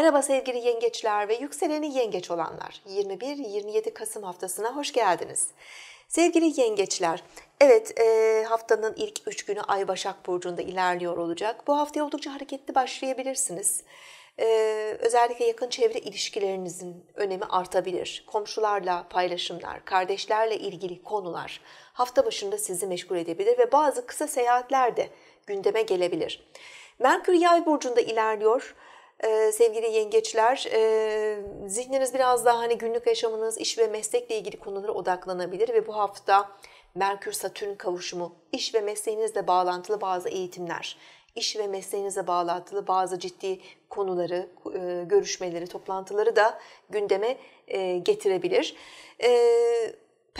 Merhaba sevgili yengeçler ve yükseleni yengeç olanlar. 21-27 Kasım haftasına hoş geldiniz. Sevgili yengeçler, evet e, haftanın ilk 3 günü Ay Başak Burcu'nda ilerliyor olacak. Bu hafta oldukça hareketli başlayabilirsiniz. E, özellikle yakın çevre ilişkilerinizin önemi artabilir. Komşularla paylaşımlar, kardeşlerle ilgili konular hafta başında sizi meşgul edebilir ve bazı kısa seyahatler de gündeme gelebilir. Merkür Yay burcunda ilerliyor. Ee, sevgili yengeçler ee, zihniniz biraz daha hani günlük yaşamınız, iş ve meslekle ilgili konulara odaklanabilir ve bu hafta Merkür-Satürn kavuşumu, iş ve mesleğinizle bağlantılı bazı eğitimler, iş ve mesleğinize bağlantılı bazı ciddi konuları, e, görüşmeleri, toplantıları da gündeme e, getirebilir. Ee,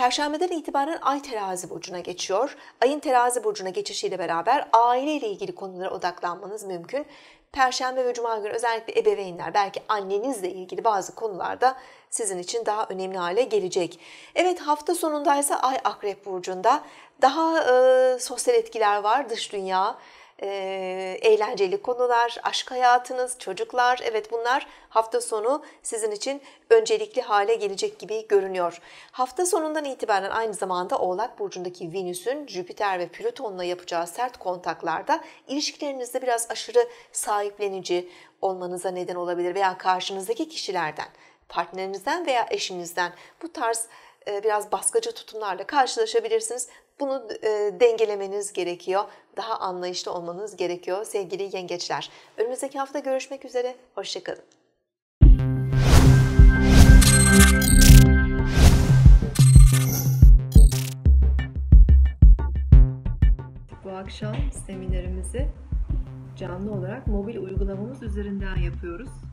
Perşembeden itibaren Ay terazi burcuna geçiyor. Ayın terazi burcuna geçişiyle beraber aile ile ilgili konulara odaklanmanız mümkün. Perşembe ve Cuma günü özellikle ebeveynler, belki annenizle ilgili bazı konularda sizin için daha önemli hale gelecek. Evet hafta sonundaysa Ay Akrep Burcu'nda daha e, sosyal etkiler var, dış dünya, e, eğlenceli konular, aşk hayatınız, çocuklar evet bunlar hafta sonu sizin için öncelikli hale gelecek gibi görünüyor. Hafta sonundan itibaren aynı zamanda Oğlak Burcu'ndaki Venüs'ün Jüpiter ve Plüton'la yapacağı sert kontaklarda ilişkilerinizde biraz aşırı sahiplenici olmanıza neden olabilir veya karşınızdaki kişilerden, partnerinizden veya eşinizden bu tarz biraz baskıcı tutumlarla karşılaşabilirsiniz. Bunu e, dengelemeniz gerekiyor. Daha anlayışlı olmanız gerekiyor sevgili yengeçler. Önümüzdeki hafta görüşmek üzere. Hoşçakalın. Bu akşam seminerimizi canlı olarak mobil uygulamamız üzerinden yapıyoruz.